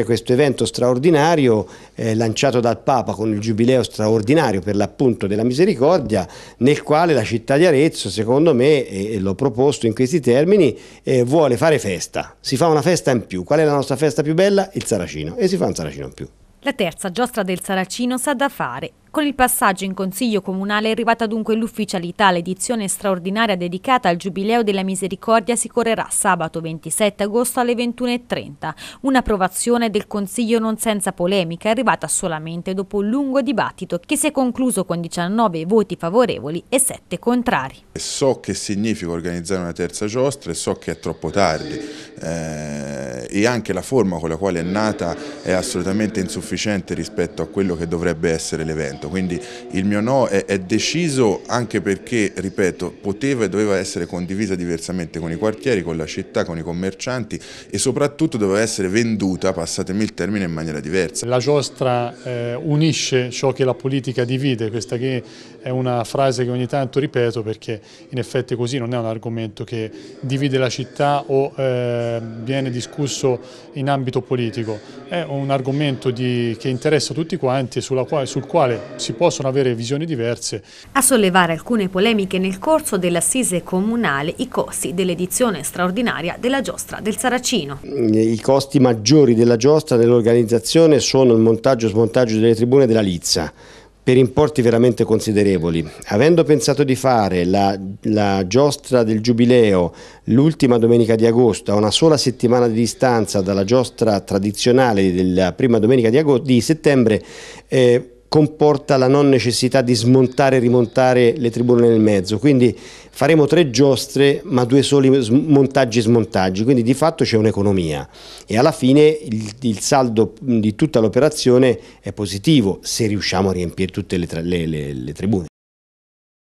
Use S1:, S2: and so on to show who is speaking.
S1: c'è questo evento straordinario eh, lanciato dal Papa con il giubileo straordinario per l'appunto della misericordia nel quale la città di Arezzo secondo me, e, e l'ho proposto in questi termini, eh, vuole fare festa, si fa una festa in più, qual è la nostra festa più bella? Il Saracino e si fa un Saracino in più.
S2: La terza giostra del Saracino sa da fare con il passaggio in Consiglio Comunale è arrivata dunque l'ufficialità, l'edizione straordinaria dedicata al Giubileo della Misericordia si correrà sabato 27 agosto alle 21.30, un'approvazione del Consiglio non senza polemica è arrivata solamente dopo un lungo dibattito che si è concluso con 19 voti favorevoli e 7 contrari.
S3: So che significa organizzare una terza giostra e so che è troppo tardi eh, e anche la forma con la quale è nata è assolutamente insufficiente rispetto a quello che dovrebbe essere l'evento momento, quindi il mio no è, è deciso anche perché, ripeto, poteva e doveva essere condivisa diversamente con i quartieri, con la città, con i commercianti e soprattutto doveva essere venduta, passatemi il termine, in maniera diversa.
S4: La giostra eh, unisce ciò che la politica divide, questa che è una frase che ogni tanto ripeto perché in effetti così non è un argomento che divide la città o eh, viene discusso in ambito politico, è un argomento di, che interessa tutti quanti e sulla, sul quale si possono avere visioni diverse.
S2: A sollevare alcune polemiche nel corso dell'assise comunale i costi dell'edizione straordinaria della giostra del Saracino.
S1: I costi maggiori della giostra dell'organizzazione sono il montaggio e smontaggio delle tribune della Lizza per importi veramente considerevoli. Avendo pensato di fare la, la giostra del Giubileo l'ultima domenica di agosto a una sola settimana di distanza dalla giostra tradizionale della prima domenica di, agosto, di settembre, eh, comporta la non necessità di smontare e rimontare le tribune nel mezzo, quindi faremo tre giostre ma due soli montaggi e smontaggi, quindi di fatto c'è un'economia e alla fine il, il saldo di tutta l'operazione è positivo se riusciamo a riempire tutte le, le, le, le tribune.